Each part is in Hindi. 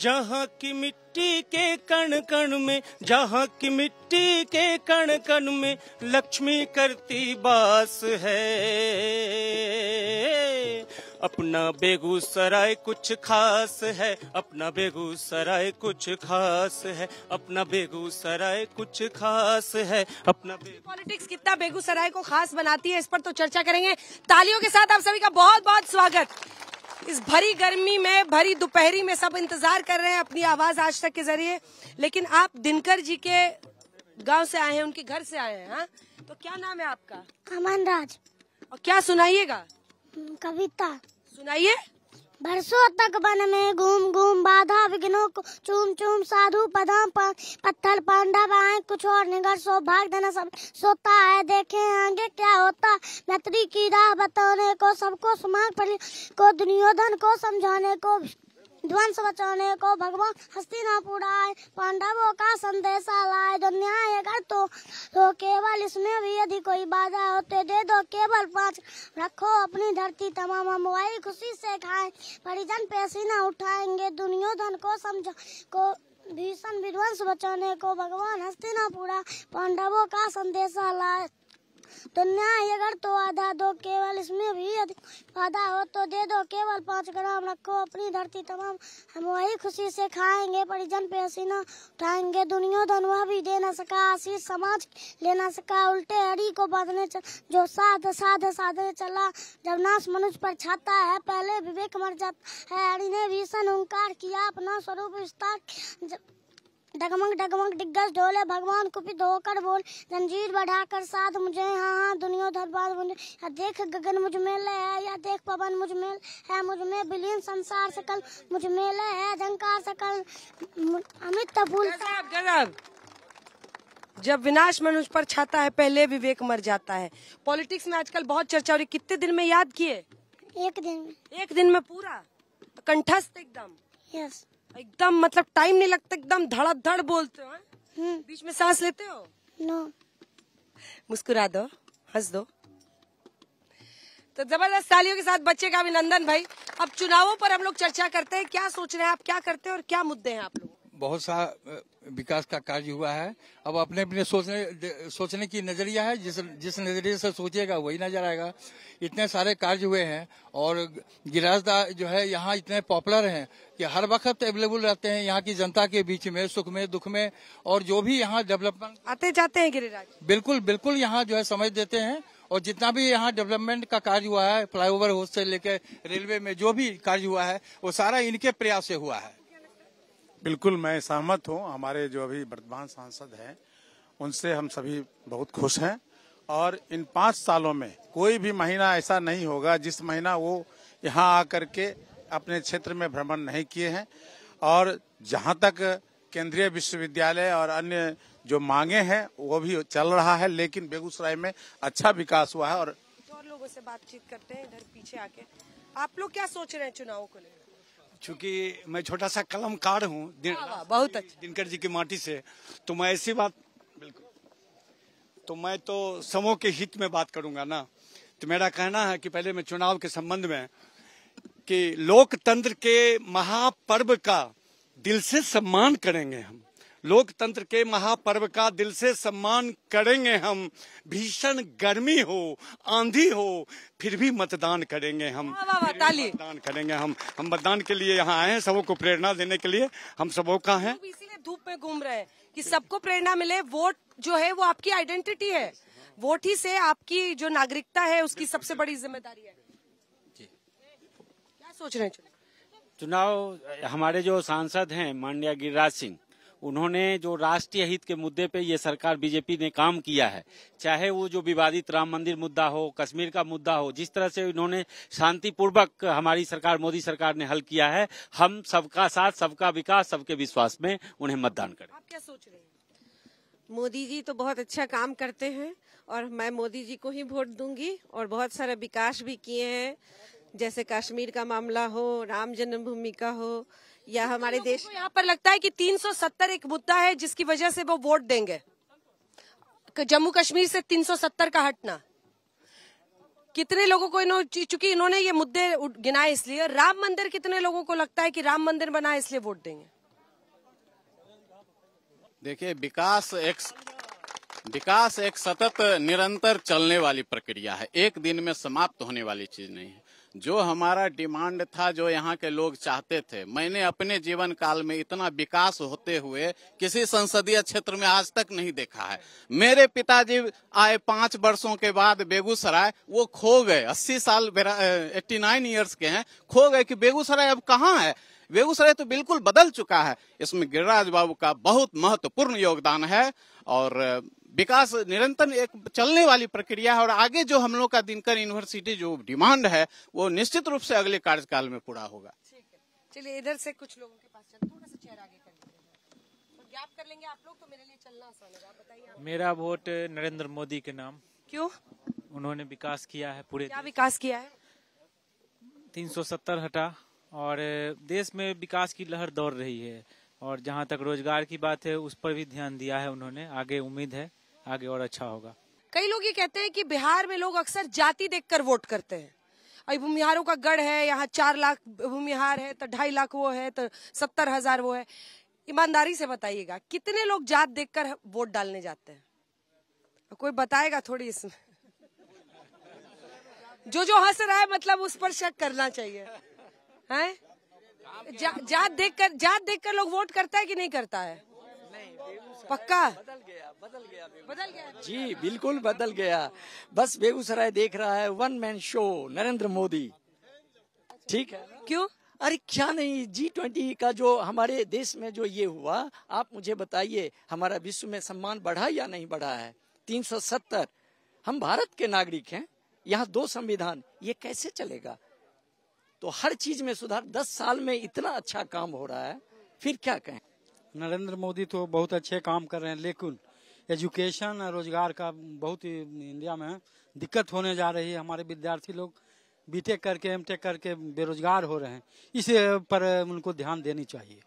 जहाँ की मिट्टी के कण कण में जहाँ की मिट्टी के कण कण में लक्ष्मी करती बास है अपना बेगूसराय कुछ खास है अपना बेगूसराय कुछ खास है अपना बेगूसराय कुछ खास है अपना पॉलिटिक्स कितना बेगूसराय को खास बनाती है इस पर तो चर्चा करेंगे तालियों के साथ आप सभी का बहुत बहुत स्वागत इस भरी गर्मी में भरी दोपहरी में सब इंतजार कर रहे हैं अपनी आवाज आज तक के जरिए लेकिन आप दिनकर जी के गांव से आए हैं उनके घर से आए हैं हा? तो क्या नाम है आपका अमन राज और क्या सुनाइएगा कविता सुनाइए बरसों तक वन में घूम घूम बाधा विघ्नों को चूम चूम साधु पदम पत्थर पांडव आए कुछ और निगर सौभाग्य धन सब सोता है देखे आगे क्या होता मैत्री की राह बताने को सबको सुमांग को दुनियोधन को समझाने को ध्वंस बचाने को भगवान हस्तिनापुर आए पांडवों का संदेशा लाए जो न्याय कर तो, तो केवल इसमें भी यदि कोई बाधा होते दे दो केवल पांच रखो अपनी धरती तमाम हम खुशी से खाए परिजन पैसीना उठाएंगे दुनिया धन को समझा को भीषण विध्वंस बचाने को भगवान हस्तिनापुरा पांडवों का संदेशा लाए तो न्याय अगर तो आधा दो केवल इसमें भी अधिक आधा हो तो दे दो केवल पाँच ग्राम रखो अपनी धरती तमाम हम वही खुशी से खाएंगे परिजन पे हसीना उठाएंगे दुनिया धन वह भी दे ना सका आशीष समाज ले ना सका उल्टे हरी को बांधने जो साध साध साधने चला जब नाश मनुष्य पर छाता है पहले विवेक मर जाता है हरि ने भीषण ओंकार किया अपना स्वरूप विस्तार डगमग डगमग डिग्गस ढोले भगवान कुपित होकर बोल जंजीर बढ़ाकर साथ मुझे हाँ हाँ दुनिया धरबार या देख गगन मुझ में ले है या देख पवन मुझ में है मुझ में विलीन संसार सकल मुझ में ले है झंकार सकल अमित तबूल जब विनाश मनुष्य पर छाता है पहले विवेक मर जाता है पॉलिटिक्स में आजकल बहुत चर्चा हो रही कितने दिन में याद किए एक दिन में एक दिन में पूरा कंठस्थ एकदम यस एकदम मतलब टाइम नहीं लगता एकदम धड़ाधड़ बोलते हो हाँ? हम्म। बीच में सांस लेते हो नो मुस्कुरा दो हंस दो तो जबरदस्त तालियों के साथ बच्चे का अभिनंदन भाई अब चुनावों पर हम लोग चर्चा करते हैं क्या सोच रहे हैं आप क्या करते हैं और क्या मुद्दे हैं आप लोग बहुत सा विकास का कार्य हुआ है अब अपने अपने सोचने सोचने की नज़रिया है जिस जिस नज़रिए से सोचेगा वही नजर आएगा इतने सारे कार्य हुए हैं और गिराजदा जो है यहाँ इतने पॉपुलर हैं कि हर वक्त अवेलेबल रहते हैं यहाँ की जनता के बीच में सुख में दुख में और जो भी यहाँ डेवलपमेंट आते जाते हैं गिरिराज बिल्कुल बिल्कुल यहाँ जो है समझ देते हैं और जितना भी यहाँ डेवलपमेंट का कार्य हुआ है फ्लाईओवर से लेकर रेलवे में जो भी कार्य हुआ है वो सारा इनके प्रयास से हुआ है बिल्कुल मैं सहमत हूँ हमारे जो अभी वर्तमान सांसद हैं उनसे हम सभी बहुत खुश हैं और इन पाँच सालों में कोई भी महीना ऐसा नहीं होगा जिस महीना वो यहाँ आकर के अपने क्षेत्र में भ्रमण नहीं किए हैं और जहाँ तक केंद्रीय विश्वविद्यालय और अन्य जो मांगे हैं वो भी चल रहा है लेकिन बेगूसराय में अच्छा विकास हुआ है और, और लोगों से बातचीत करते हैं इधर पीछे आके आप लोग क्या सोच रहे हैं चुनाव को लेकर चूँकि मैं छोटा सा कलमकार हूँ दिन, बहुत अच्छा दिनकर जी की माटी से तो मैं ऐसी बात बिल्कुल तो मैं तो समूह के हित में बात करूंगा ना तो मेरा कहना है कि पहले मैं चुनाव के संबंध में कि लोकतंत्र के महापर्व का दिल से सम्मान करेंगे हम लोकतंत्र के महापर्व का दिल से सम्मान करेंगे हम भीषण गर्मी हो आंधी हो फिर भी मतदान करेंगे हम मतदान करेंगे हम हम मतदान के लिए यहाँ आए हैं सबों को प्रेरणा देने के लिए हम सबों का है इसीलिए धूप में घूम रहे हैं कि सबको प्रेरणा मिले वोट जो है वो आपकी आइडेंटिटी है वोट ही से आपकी जो नागरिकता है उसकी सबसे बड़ी जिम्मेदारी है क्या सोच रहे हैं चुनाव हमारे जो सांसद हैं मांडिया गिरिराज सिंह उन्होंने जो राष्ट्रीय हित के मुद्दे पे ये सरकार बीजेपी ने काम किया है चाहे वो जो विवादित राम मंदिर मुद्दा हो कश्मीर का मुद्दा हो जिस तरह से उन्होंने शांतिपूर्वक हमारी सरकार मोदी सरकार ने हल किया है हम सबका साथ सबका विकास सबके विश्वास में उन्हें मतदान करें आप क्या सोच रहे हैं मोदी जी तो बहुत अच्छा काम करते हैं और मैं मोदी जी को ही वोट दूंगी और बहुत सारे विकास भी किए हैं जैसे कश्मीर का मामला हो राम जन्मभूमि का हो या हमारे देश तो यहाँ पर लगता है कि 370 एक मुद्दा है जिसकी वजह से वो वोट देंगे जम्मू कश्मीर से 370 का हटना कितने लोगों को चूंकि इन्होंने ये मुद्दे गिनाए इसलिए राम मंदिर कितने लोगों को लगता है कि राम मंदिर बना इसलिए वोट देंगे देखिए विकास एक विकास एक सतत निरंतर चलने वाली प्रक्रिया है एक दिन में समाप्त होने वाली चीज नहीं है जो हमारा डिमांड था जो यहाँ के लोग चाहते थे मैंने अपने जीवन काल में इतना विकास होते हुए किसी संसदीय क्षेत्र में आज तक नहीं देखा है मेरे पिताजी आए पांच वर्षों के बाद बेगूसराय वो खो गए अस्सी साल एट्टी नाइन ईयर्स के हैं खो गए कि बेगूसराय अब कहाँ है बेगूसराय तो बिल्कुल बदल चुका है इसमें गिरिराज बाबू का बहुत महत्वपूर्ण योगदान है और विकास निरंतर एक चलने वाली प्रक्रिया है और आगे जो हम लोग का दिनकर यूनिवर्सिटी जो डिमांड है वो निश्चित रूप से अगले कार्यकाल में पूरा होगा चलिए इधर से कुछ लोगों के पास थोड़ा सा चेहरा आगे कर लेंगे आप लोग तो मेरे लिए चलना आसान होगा बताइए मेरा वोट नरेंद्र मोदी के नाम क्यों उन्होंने विकास किया है पूरे क्या विकास किया है 370 हटा और देश में विकास की लहर दौड़ रही है और जहां तक रोजगार की बात है उस पर भी ध्यान दिया है उन्होंने आगे उम्मीद है आगे और अच्छा होगा कई लोग ये कहते हैं कि बिहार में लोग अक्सर जाति देखकर वोट करते हैं भूमिहारों का गढ़ है यहाँ चार लाख भूमिहार है तो ढाई लाख वो है तो सत्तर हजार वो है ईमानदारी से बताइएगा कितने लोग जात देखकर वोट डालने जाते हैं कोई बताएगा थोड़ी इसमें जो जो हंस रहा है मतलब उस पर शक करना चाहिए है जात देखकर जात देखकर लोग वोट करता है कि नहीं करता है पक्का बदल गया बदल गया बदल गया जी बिल्कुल बदल गया बस बेगूसराय देख रहा है one man show Narendra Modi ठीक है क्यों अरे क्या नहीं जी ट्वेंटी का जो हमारे देश में जो ये हुआ आप मुझे बताइए हमारा विश्व में सम्मान बढ़ा या नहीं बढ़ा है तीन सौ सत्तर हम भारत के नागरिक हैं यहाँ दो संविधान ये कैसे चलेगा तो हर चीज में सुधार दस साल में इतना अच्छा काम हो रहा है फिर क्या कहें नरेंद्र मोदी तो बहुत अच्छे काम कर रहे हैं लेकिन एजुकेशन रोजगार का बहुत ही इंडिया में दिक्कत होने जा रही है हमारे विद्यार्थी लोग बीटेक करके एमटेक करके बेरोजगार हो रहे हैं इस पर उनको ध्यान देनी चाहिए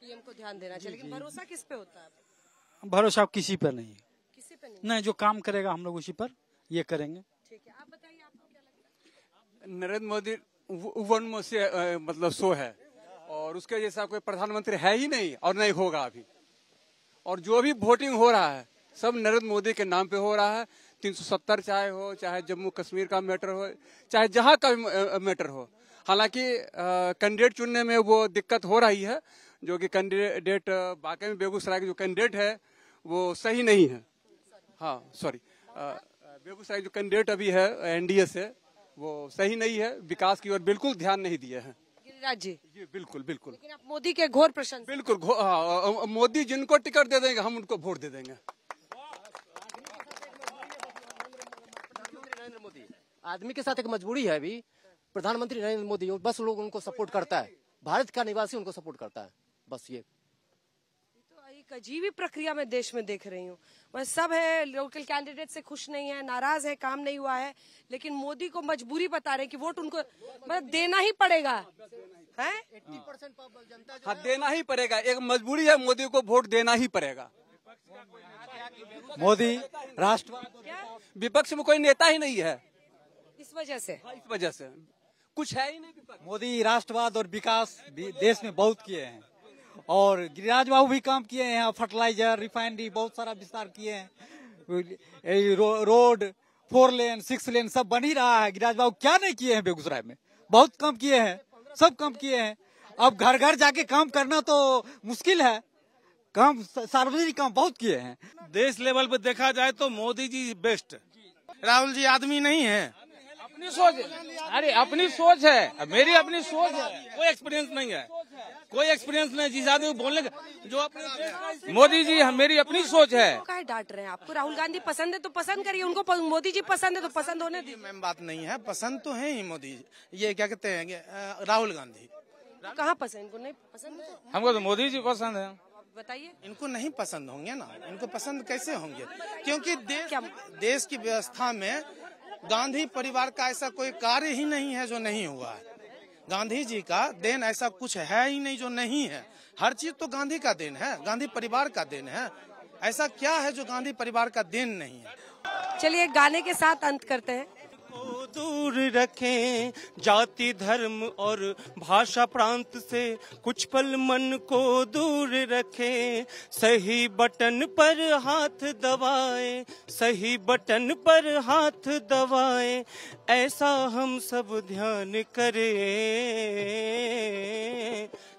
पीएम को ध्यान देना चाहिए लेकिन भरोसा किस पे होता है भरोसा किसी पर नहीं किसी पे नहीं नहीं जो काम करेगा हम लोग उसी पर ये करेंगे ठीक है आप बताइए आपको क्या लगता है नरेंद्र मोदी वन मोसे मतलब सो है और उसके जैसा कोई प्रधानमंत्री है ही नहीं और नहीं होगा अभी और जो भी वोटिंग हो रहा है सब नरेंद्र मोदी के नाम पे हो रहा है 370 चाहे हो चाहे जम्मू कश्मीर का मैटर हो चाहे जहां का मैटर हो हालांकि कैंडिडेट चुनने में वो दिक्कत हो रही है जो कि कैंडिडेट वाकई में बेगूसराय के जो कैंडिडेट है वो सही नहीं है हाँ सॉरी बेगूसराय जो कैंडिडेट अभी है एनडीए से वो सही नहीं है विकास की ओर बिल्कुल ध्यान नहीं दिए हैं राज्य जी जी बिल्कुल बिल्कुल लेकिन आप मोदी के घोर प्रशंसा बिल्कुल मोदी जिनको टिकट दे देंगे हम उनको वोट दे देंगे नरेंद्र मोदी आदमी के साथ एक मजबूरी है अभी प्रधानमंत्री नरेंद्र मोदी बस लोग उनको सपोर्ट करता है भारत का निवासी उनको सपोर्ट करता है बस ये तो एक अजीब प्रक्रिया में देश में देख रही हूँ सब है लोकल कैंडिडेट से खुश नहीं है नाराज है काम नहीं हुआ है लेकिन मोदी को मजबूरी बता रहे कि वोट उनको मतलब देना ही पड़ेगा हाँ, है हाँ देना ही पड़ेगा एक मजबूरी है मोदी को वोट देना ही पड़ेगा मोदी राष्ट्रवाद विपक्ष में कोई नेता ही नहीं है इस वजह से हाँ, इस वजह से कुछ है ही नहीं मोदी राष्ट्रवाद और विकास देश में बहुत किए हैं और गिरिराज बाबू भी काम किए हैं फर्टिलाइजर रिफाइनरी बहुत सारा विस्तार किए हैं रो, road four lane six lane सब बन ही रहा है गिरिराज बाबू क्या नहीं किए हैं बेगूसराय में बहुत काम किए हैं सब काम किए हैं अब घर घर जाके काम करना तो मुश्किल है काम सार्वजनिक काम बहुत किए हैं देश लेवल पर देखा जाए तो मोदी जी बेस्ट राहुल जी आदमी नहीं है अपनी सोच अरे अपनी सोच है मेरी अपनी सोच है कोई एक्सपीरियंस नहीं है कोई एक्सपीरियंस नहीं जिस आदमी बोलने का जो अपने मोदी जी हम मेरी अपनी सोच है तो क्या डांट रहे हैं आपको राहुल गांधी पसंद है तो पसंद करिए उनको मोदी जी पसंद है तो पसंद होने दी मैम बात नहीं है पसंद तो है ही मोदी जी ये क्या कहते हैं राहुल गांधी कहाँ पसंद इनको नहीं पसंद हमको तो मोदी जी पसंद है बताइए इनको नहीं पसंद होंगे ना इनको पसंद कैसे होंगे क्योंकि देश देश की व्यवस्था में गांधी परिवार का ऐसा कोई कार्य ही नहीं है जो नहीं हुआ है गांधी जी का देन ऐसा कुछ है ही नहीं जो नहीं है हर चीज तो गांधी का देन है गांधी परिवार का देन है ऐसा क्या है जो गांधी परिवार का देन नहीं है चलिए गाने के साथ अंत करते हैं दूर रखें जाति धर्म और भाषा प्रांत से कुछ पल मन को दूर रखें सही बटन पर हाथ दबाए सही बटन पर हाथ दबाए ऐसा हम सब ध्यान करें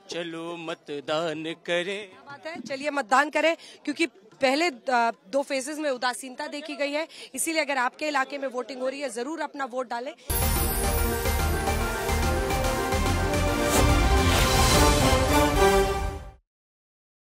चलो मतदान करें बात है चलिए मतदान करें क्योंकि पहले दो फेजेज में उदासीनता देखी गई है इसीलिए अगर आपके इलाके में वोटिंग हो रही है जरूर अपना वोट डालें